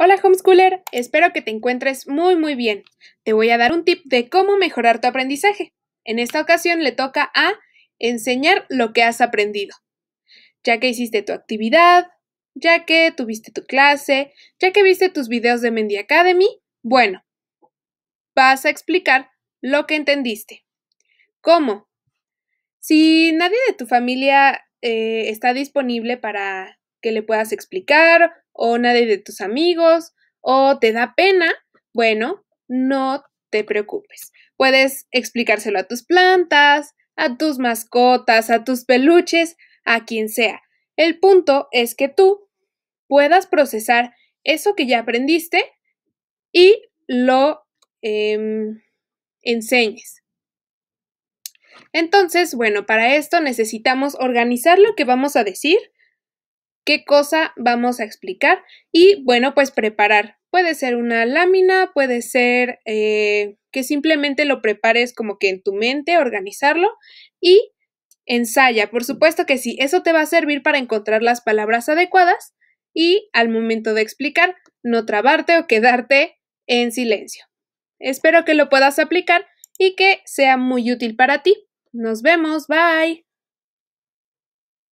Hola homeschooler, espero que te encuentres muy muy bien. Te voy a dar un tip de cómo mejorar tu aprendizaje. En esta ocasión le toca a enseñar lo que has aprendido. Ya que hiciste tu actividad, ya que tuviste tu clase, ya que viste tus videos de Mendy Academy, bueno, vas a explicar lo que entendiste. ¿Cómo? Si nadie de tu familia eh, está disponible para que le puedas explicar o nadie de tus amigos o te da pena, bueno, no te preocupes. Puedes explicárselo a tus plantas, a tus mascotas, a tus peluches, a quien sea. El punto es que tú puedas procesar eso que ya aprendiste y lo em, enseñes. Entonces, bueno, para esto necesitamos organizar lo que vamos a decir qué cosa vamos a explicar y bueno, pues preparar. Puede ser una lámina, puede ser eh, que simplemente lo prepares como que en tu mente, organizarlo y ensaya. Por supuesto que sí, eso te va a servir para encontrar las palabras adecuadas y al momento de explicar, no trabarte o quedarte en silencio. Espero que lo puedas aplicar y que sea muy útil para ti. Nos vemos, bye.